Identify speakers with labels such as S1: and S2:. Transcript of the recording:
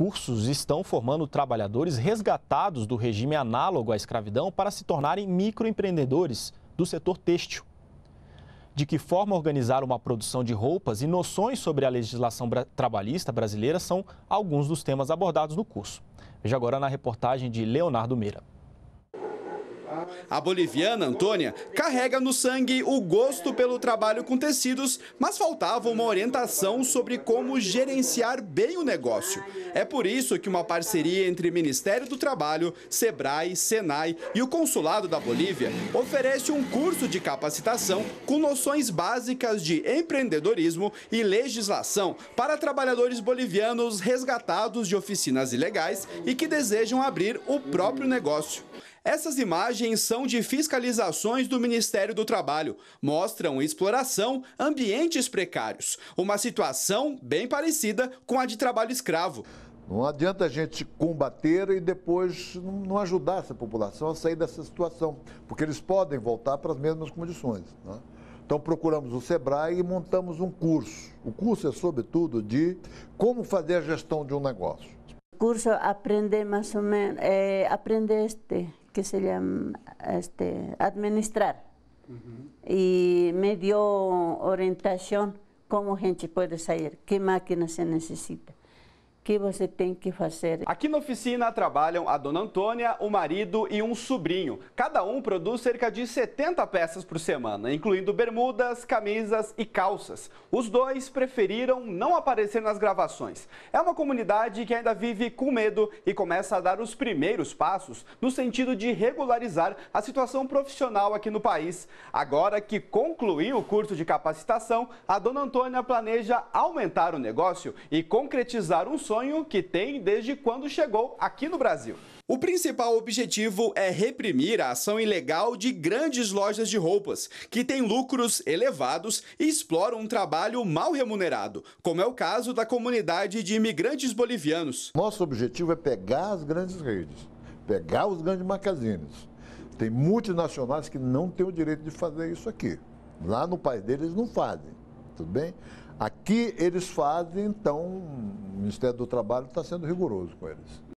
S1: cursos estão formando trabalhadores resgatados do regime análogo à escravidão para se tornarem microempreendedores do setor têxtil. De que forma organizar uma produção de roupas e noções sobre a legislação trabalhista brasileira são alguns dos temas abordados no curso. Veja agora na reportagem de Leonardo Meira.
S2: A boliviana Antônia carrega no sangue o gosto pelo trabalho com tecidos, mas faltava uma orientação sobre como gerenciar bem o negócio. É por isso que uma parceria entre Ministério do Trabalho, Sebrae, Senai e o Consulado da Bolívia oferece um curso de capacitação com noções básicas de empreendedorismo e legislação para trabalhadores bolivianos resgatados de oficinas ilegais e que desejam abrir o próprio negócio. Essas imagens são de fiscalizações do Ministério do Trabalho. Mostram exploração, ambientes precários. Uma situação bem parecida com a de trabalho escravo.
S3: Não adianta a gente combater e depois não ajudar essa população a sair dessa situação, porque eles podem voltar para as mesmas condições. Né? Então procuramos o SEBRAE e montamos um curso. O curso é, sobretudo, de como fazer a gestão de um negócio.
S4: O curso aprender mais ou menos, é, aprender este que se llama mm, este, administrar. Y me dio orientación cómo gente puede salir, qué máquina se necesita. que você tem que fazer.
S2: Aqui na oficina trabalham a dona Antônia, o marido e um sobrinho. Cada um produz cerca de 70 peças por semana, incluindo bermudas, camisas e calças. Os dois preferiram não aparecer nas gravações. É uma comunidade que ainda vive com medo e começa a dar os primeiros passos no sentido de regularizar a situação profissional aqui no país. Agora que concluiu o curso de capacitação, a dona Antônia planeja aumentar o negócio e concretizar um sonho que tem desde quando chegou aqui no Brasil. O principal objetivo é reprimir a ação ilegal de grandes lojas de roupas, que têm lucros elevados e exploram um trabalho mal remunerado, como é o caso da comunidade de imigrantes bolivianos.
S3: Nosso objetivo é pegar as grandes redes, pegar os grandes magazines. Tem multinacionais que não têm o direito de fazer isso aqui. Lá no país deles não fazem, tudo bem? Aqui eles fazem, então, Ministério do Trabalho está sendo rigoroso com eles.